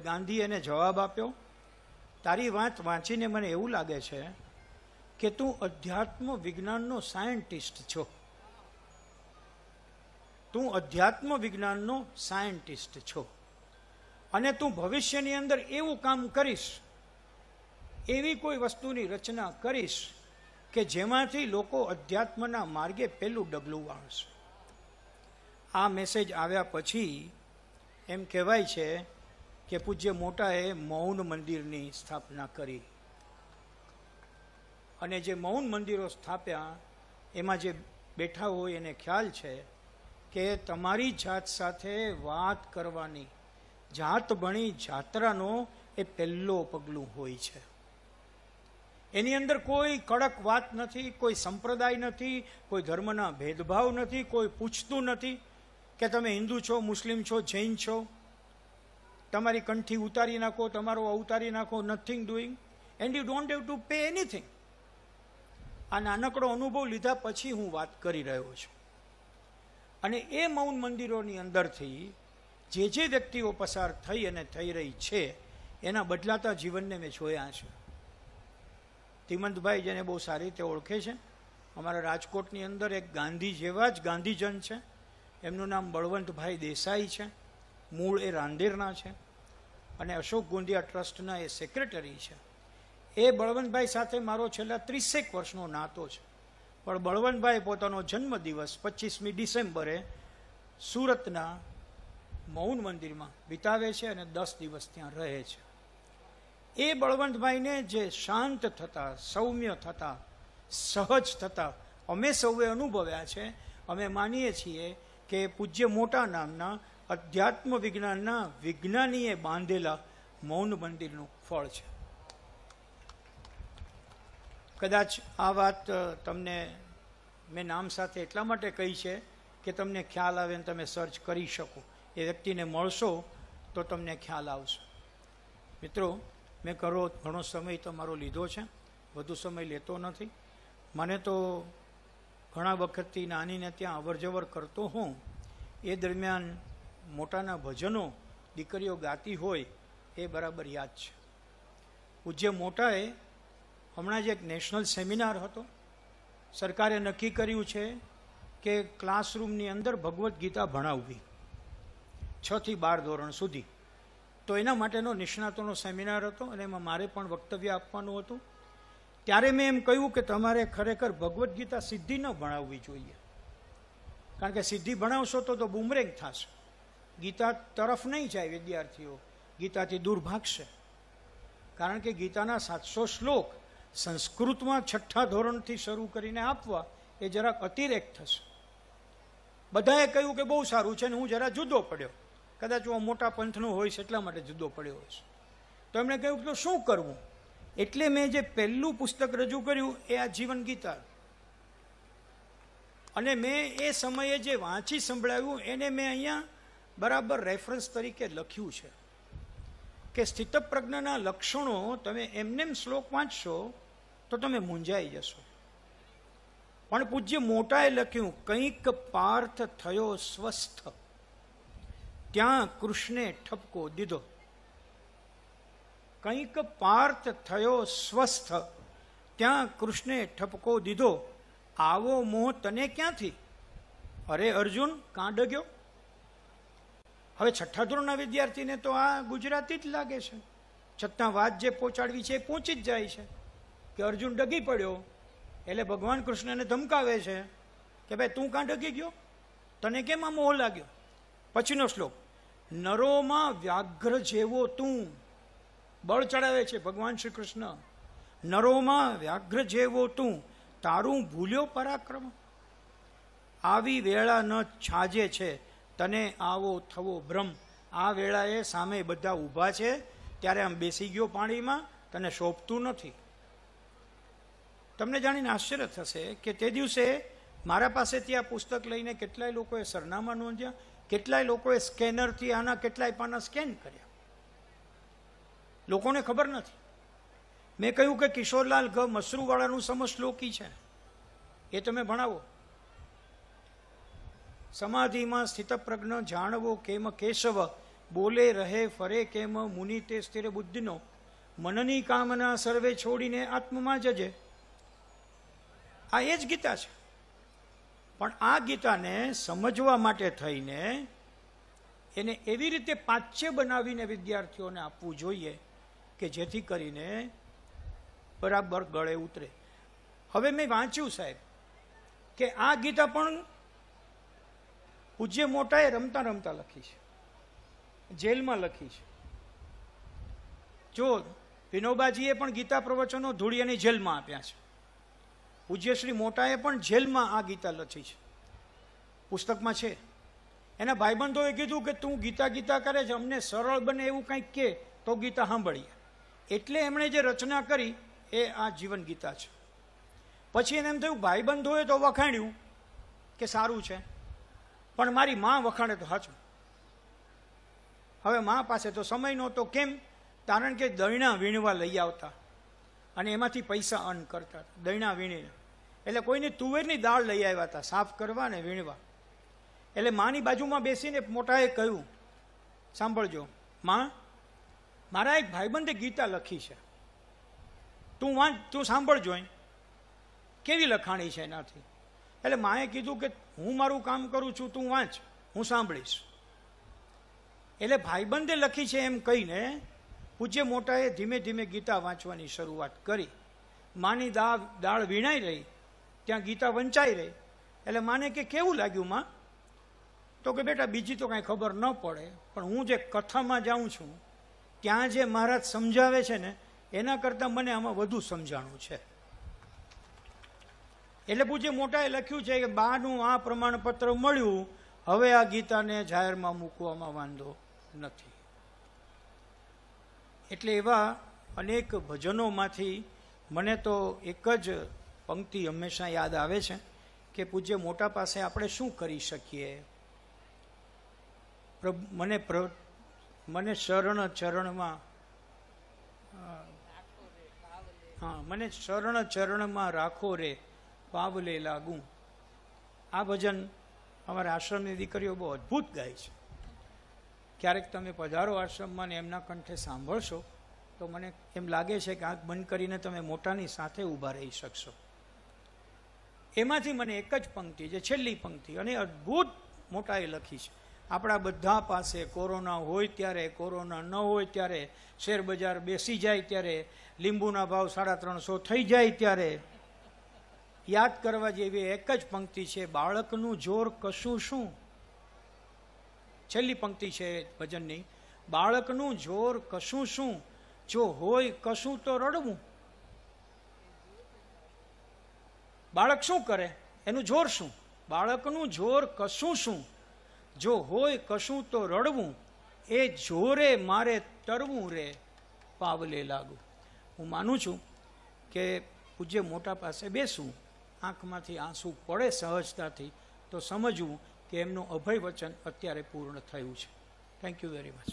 એટલે ગાંધી એને જવાબ આપ્યો તારી વાત વાંચીને મને એવું લાગે છે કે તું અધ્યાત્મ વિજ્ઞાનનો સાયન્ટિસ્ટ છો તું અધ્યાત્મ વિજ્ઞાનનો સાયન્ટિસ્ટ છો અને તું ભવિષ્યની અંદર એવું કામ કરીશ એવી કોઈ વસ્તુની રચના કરીશ કે જેમાંથી લોકો અધ્યાત્મના માર્ગે પહેલું ડગલું વાળશે આ મેસેજ આવ્યા પછી એમ કહેવાય છે કે પૂજ્ય મોટાએ મૌન મંદિરની સ્થાપના કરી અને જે મૌન મંદિરો સ્થાપ્યા એમાં જે બેઠા હોય એને ખ્યાલ છે કે તમારી જાત સાથે વાત કરવાની જાત ભણી જાત્રાનો એ પહેલો પગલું હોય છે એની અંદર કોઈ કડક વાત નથી કોઈ સંપ્રદાય નથી કોઈ ધર્મના ભેદભાવ નથી કોઈ પૂછતું નથી કે તમે હિન્દુ છો મુસ્લિમ છો જૈન છો તમારી કંઠી ઉતારી નાખો તમારો અવતારી નાખો nothing doing and you don't have to pay anything આ નાનકડો અનુભવ લીધા પછી હું વાત કરી રહ્યો છું અને એ મૌન મંદિરોની અંદરથી જે જે વ્યક્તિઓ પસાર થઈ અને થઈ રહી છે એના બદલાતા જીવનને મેં જોયા છે તિમંતભાઈ જેને બહુ સારી રીતે ઓળખે છે અમારા રાજકોટની અંદર એક ગાંધી જેવા જ ગાંધીજન છે એમનું નામ બળવંતભાઈ દેસાઈ છે મૂળ એ રાંદેરના છે અને અશોક ગોંધિયા ટ્રસ્ટના એ સેક્રેટરી છે એ બળવંતભાઈ સાથે મારો છેલ્લા ત્રીસેક વર્ષનો નાતો છે પણ બળવંતભાઈ પોતાનો જન્મદિવસ પચીસમી ડિસેમ્બરે સુરતના મૌન મંદિરમાં વિતાવે છે અને દસ દિવસ ત્યાં રહે છે એ બળવંતભાઈને જે શાંત થતા સૌમ્ય થતા સહજ થતા અમે સૌએ અનુભવ્યા છે અમે માનીએ છીએ કે પૂજ્ય મોટા નામના અધ્યાત્મ વિજ્ઞાનના વિજ્ઞાનીએ બાંધેલા મૌન મંદિરનું ફળ છે કદાચ આ વાત તમને મેં નામ સાથે એટલા માટે કહી છે કે તમને ખ્યાલ આવે ને તમે સર્ચ કરી શકો એ વ્યક્તિને મળશો તો તમને ખ્યાલ આવશે મિત્રો મેં કરો ઘણો સમય તમારો લીધો છે વધુ સમય લેતો નથી મને તો ઘણા વખતથી નાનીને ત્યાં અવરજવર કરતો હોઉં એ દરમિયાન મોટાના ભજનો દીકરીઓ ગાતી હોય એ બરાબર યાદ છે પૂજ્ય મોટાએ હમણાં જ એક નેશનલ સેમિનાર હતો સરકારે નક્કી કર્યું છે કે ક્લાસરૂમની અંદર ભગવદ્ ગીતા ભણાવવી છથી બાર ધોરણ સુધી તો એના માટેનો નિષ્ણાતોનો સેમિનાર હતો અને એમાં મારે પણ વક્તવ્ય આપવાનું હતું ત્યારે મેં એમ કહ્યું કે તમારે ખરેખર ભગવદ્ ગીતા સિદ્ધિ ન ભણાવવી જોઈએ કારણ કે સિદ્ધિ ભણાવશો તો તો બુમરેંગ થશે ગીતા તરફ નહીં જાય વિદ્યાર્થીઓ ગીતાથી દૂર ભાગશે કારણ કે ગીતાના સાતસો શ્લોક સંસ્કૃતમાં છઠ્ઠા ધોરણથી શરૂ કરીને આપવા એ જરાક અતિરેક થશે બધાએ કહ્યું કે બહુ સારું છે ને હું જરા જુદો પડ્યો કદાચ હું મોટા પંથનો હોઈશ એટલા માટે જુદો પડ્યો હોઈશ તો એમણે કહ્યું કે શું કરવું એટલે મેં જે પહેલું પુસ્તક રજૂ કર્યું એ આ જીવન ગીતા અને મેં એ સમયે જે વાંચી સંભળાવ્યું એને મેં અહીંયા બરાબર રેફરન્સ તરીકે લખ્યું છે કે સ્થિતપ્રજ્ઞના લક્ષણો તમે એમનેમ શ્લોક વાંચશો તો તમે મૂંઝાઈ જશો પણ પૂજ્ય મોટાએ લખ્યું કંઈક પાર્થ થયો સ્વસ્થ ત્યાં કૃષ્ણે ઠપકો દીધો કંઈક પાર્થ થયો સ્વસ્થ ત્યાં કૃષ્ણે ઠપકો દીધો આવો મોહ તને ક્યાંથી અરે અર્જુન કાં ડગ્યો હવે છઠ્ઠા ધોરણના વિદ્યાર્થીને તો આ ગુજરાતી જ લાગે છે છતાં વાત જે પહોંચાડવી છે એ પહોંચી જ જાય છે કે અર્જુન ડગી પડ્યો એટલે ભગવાન કૃષ્ણને ધમકાવે છે કે ભાઈ તું કાં ડગી ગયો તને કેમ આ મોહ લાગ્યો પછીનો શ્લોક નરોમાં વ્યાઘ્ર જેવો તું બળ ચડાવે છે ભગવાન શ્રી કૃષ્ણ નરોમાં વ્યાઘ્ર જેવો તું તારું ભૂલ્યો પરાક્રમ આવી વેળા ન છાજે છે તને આવો થવો બ્રહ્મ આ વેળાએ સામે બધા ઊભા છે ત્યારે આમ બેસી ગયો પાણીમાં તને શોભતું નથી તમને જાણીને આશ્ચર્ય થશે કે તે દિવસે મારા પાસેથી આ પુસ્તક લઈને કેટલાય લોકોએ સરનામા નોંધ્યા કેટલાય લોકોએ સ્કેનરથી આના કેટલાય પાના સ્કેન કર્યા લોકોને ખબર નથી મેં કહ્યું કે કિશોરલાલ ગ મસરૂવાળાનું સમશ્લોકી છે એ તમે ભણાવો સમાધિમાં સ્થિતપ્રજ્ઞ જાણવો કેમ કેશવ બોલે રહે ફરે કેમ મુનિ તે સ્થિર બુદ્ધિનો મનની કામના સર્વે છોડીને આત્મમાં જજે આ એ જ ગીતા છે પણ આ ગીતાને સમજવા માટે થઈને એને એવી રીતે પાચ્ય બનાવીને વિદ્યાર્થીઓને આપવું જોઈએ કે જેથી કરીને બરાબર ગળે ઉતરે હવે મેં વાંચ્યું સાહેબ કે આ ગીતા પણ પૂજ્ય મોટાએ રમતા રમતા લખી છે જેલમાં લખી છે જો વિનોબાજીએ પણ ગીતા પ્રવચનો ધૂળિયાની જેલમાં આપ્યા છે પૂજ્ય મોટાએ પણ જેલમાં આ ગીતા લખી છે પુસ્તકમાં છે એના ભાઈબંધોએ કીધું કે તું ગીતા ગીતા કરે છે અમને સરળ બને એવું કંઈક કે તો ગીતા સાંભળીએ એટલે એમણે જે રચના કરી એ આ જીવન ગીતા છે પછી એને એમ થયું ભાઈબંધોએ તો વખાણ્યું કે સારું છે પણ મારી માં વખાણે તો હાચું હવે માં પાસે તો સમય નહોતો કેમ કારણ કે દૈણા વીણવા લઈ આવતા અને એમાંથી પૈસા અર્ન કરતા દૈણા વીણીને એટલે કોઈને તુવેરની દાળ લઈ આવ્યા હતા સાફ કરવા ને વીણવા એટલે માની બાજુમાં બેસીને મોટાએ કહ્યું સાંભળજો માં મારા એક ભાઈબંધે ગીતા લખી છે તું વાંચ તું સાંભળજો કેવી લખાણી છે એનાથી એટલે માએ કીધું કે હું મારું કામ કરું છું તું વાંચ હું સાંભળીશ એટલે ભાઈબંધે લખી છે એમ કહીને પૂજ્ય મોટાએ ધીમે ધીમે ગીતા વાંચવાની શરૂઆત કરી માની દા દાળ વીણાઈ રહી ત્યાં ગીતા વંચાઈ રહી એટલે માને કે કેવું લાગ્યું માં તો કે બેટા બીજી તો કાંઈ ખબર ન પડે પણ હું જે કથામાં જાઉં છું ત્યાં જે મહારાજ સમજાવે છે ને એના કરતાં મને આમાં વધુ સમજાણું છે એટલે પૂજ્ય મોટાએ લખ્યું છે કે બાનું આ પ્રમાણપત્ર મળ્યું હવે આ ગીતાને જાહેરમાં મૂકવામાં વાંધો નથી એટલે એવા અનેક ભજનોમાંથી મને તો એક જ પંક્તિ હંમેશા યાદ આવે છે કે પૂજ્ય મોટા પાસે આપણે શું કરી શકીએ મને મને શરણ ચરણમાં હા મને શરણ ચરણમાં રાખો રે પાવલે લાગું આ ભજન અમારા આશ્રમની દીકરીઓ બહુ અદ્ભુત ગાય છે ક્યારેક તમે પધારો આશ્રમમાં ને એમના કંઠે સાંભળશો તો મને એમ લાગે છે કે આંખ બંધ કરીને તમે મોટાની સાથે ઊભા રહી શકશો એમાંથી મને એક જ પંક્તિ જે છેલ્લી પંક્તિ અને અદ્ભુત મોટાએ લખી છે આપણા બધા પાસે કોરોના હોય ત્યારે કોરોના ન હોય ત્યારે શેરબજાર બેસી જાય ત્યારે લીંબુના ભાવ સાડા ત્રણસો થઈ જાય ત્યારે યાદ કરવા જેવી એક જ પંક્તિ છે બાળકનું જોર કશું શું છેલ્લી પંક્તિ છે ભજનની બાળકનું જોર કશું શું જો હોય કશું તો રડવું બાળક શું કરે એનું જોર શું બાળકનું જોર કશું શું જો હોય કશું તો રડવું એ જોરે મારે તરવું રે પાવલે લાગુ હું માનું છું કે પૂજ્ય મોટા પાસે બેસું આંખમાંથી આંસુ પડે સહજતાથી તો સમજવું કે એમનું અભય વચન અત્યારે પૂર્ણ થયું છે થેન્ક યુ વેરી મચ